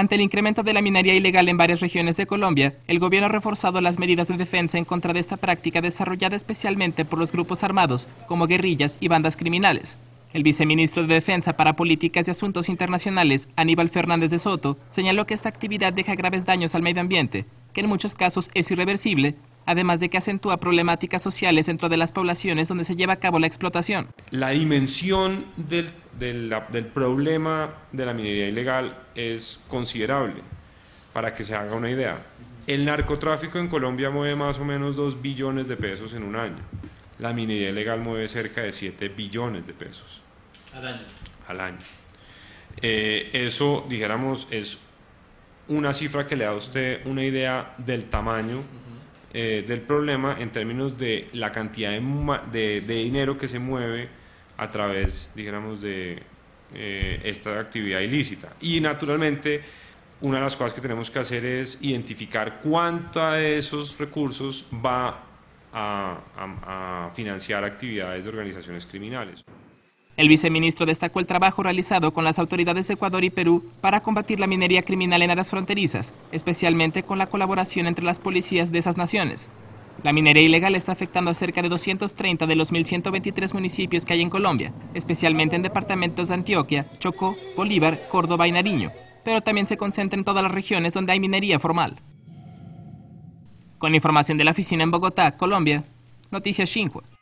Ante el incremento de la minería ilegal en varias regiones de Colombia, el gobierno ha reforzado las medidas de defensa en contra de esta práctica desarrollada especialmente por los grupos armados, como guerrillas y bandas criminales. El viceministro de Defensa para Políticas y Asuntos Internacionales, Aníbal Fernández de Soto, señaló que esta actividad deja graves daños al medio ambiente, que en muchos casos es irreversible además de que acentúa problemáticas sociales dentro de las poblaciones donde se lleva a cabo la explotación. La dimensión del, problema de la minería ilegal es considerable, para que se haga una idea. El narcotráfico en Colombia mueve más o menos 2 billones de pesos en un año. La minería ilegal mueve cerca de 7 billones de pesos. Al año. Al año. Eh, eso, dijéramos, es una cifra que le da a usted una idea del tamaño eh, del problema en términos de la cantidad de, dinero que se mueve a través, digamos, de eh, esta actividad ilícita. Y naturalmente, una de las cosas que tenemos que hacer es identificar cuánto de esos recursos va a financiar actividades de organizaciones criminales. El viceministro destacó el trabajo realizado con las autoridades de Ecuador y Perú para combatir la minería criminal en áreas fronterizas, especialmente con la colaboración entre las policías de esas naciones. La minería ilegal está afectando a cerca de 230 de los 1.123 municipios que hay en Colombia, especialmente en departamentos de Antioquia, Chocó, Bolívar, Córdoba y Nariño, pero también se concentra en todas las regiones donde hay minería formal. Con información de la oficina en Bogotá, Colombia, Noticias Xinhua.